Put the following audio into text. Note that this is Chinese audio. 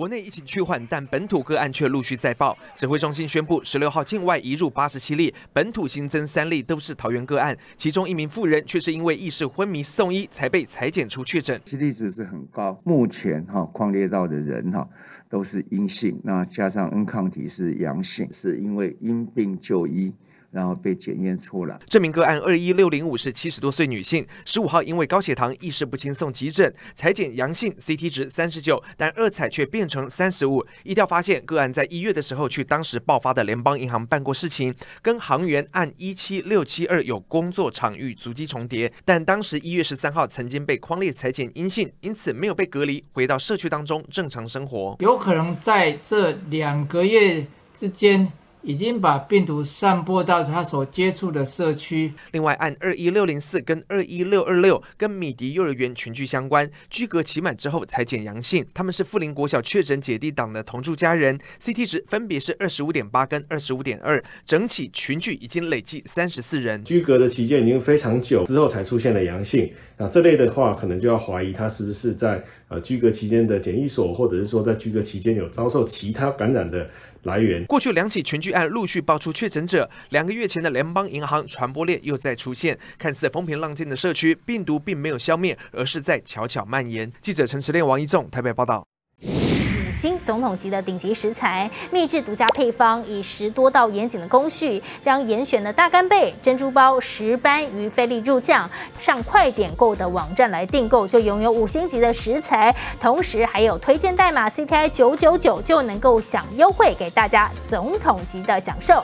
国内疫情趋缓，但本土个案却陆续再报。指挥中心宣布，十六号境外移入八十七例，本土新增三例，都是桃园个案，其中一名妇人却是因为意识昏迷送医才被裁剪出确诊。其例子是很高，目前哈矿列到的人哈都是阴性，那加上 N 抗体是阳性，是因为因病就医。然后被检验出了。这名个案二一六零五是七十多岁女性，十五号因为高血糖意识不清送急诊，裁剪阳性，CT 值三十九，但二采却变成三十五。医调发现个案在一月的时候去当时爆发的联邦银行办过事情，跟行员按一七六七二有工作场域足迹重叠，但当时一月十三号曾经被框列裁剪阴性，因此没有被隔离，回到社区当中正常生活。有可能在这两个月之间。已经把病毒散播到他所接触的社区。另外，按二一六零四跟二一六二六跟米迪幼儿园群聚相关，居隔期满之后才检阳性。他们是富林国小确诊姐弟党的同住家人，CT 值分别是二十五点八跟二十五点二。整起群聚已经累计三十四人，居隔的期间已经非常久，之后才出现了阳性。啊，这类的话可能就要怀疑他是不是在呃居隔期间的检疫所，或者是说在居隔期间有遭受其他感染的来源。过去两起群聚。案陆续爆出确诊者，两个月前的联邦银行传播链又再出现，看似风平浪静的社区，病毒并没有消灭，而是在悄悄蔓延。记者陈池炼、王一仲，台北报道。总统级的顶级食材，秘制独家配方，以十多道严谨的工序，将严选的大干贝、珍珠包、石斑鱼菲力入酱，上快点购的网站来订购，就拥有五星级的食材，同时还有推荐代码 C T I 九九九，就能够享优惠，给大家总统级的享受。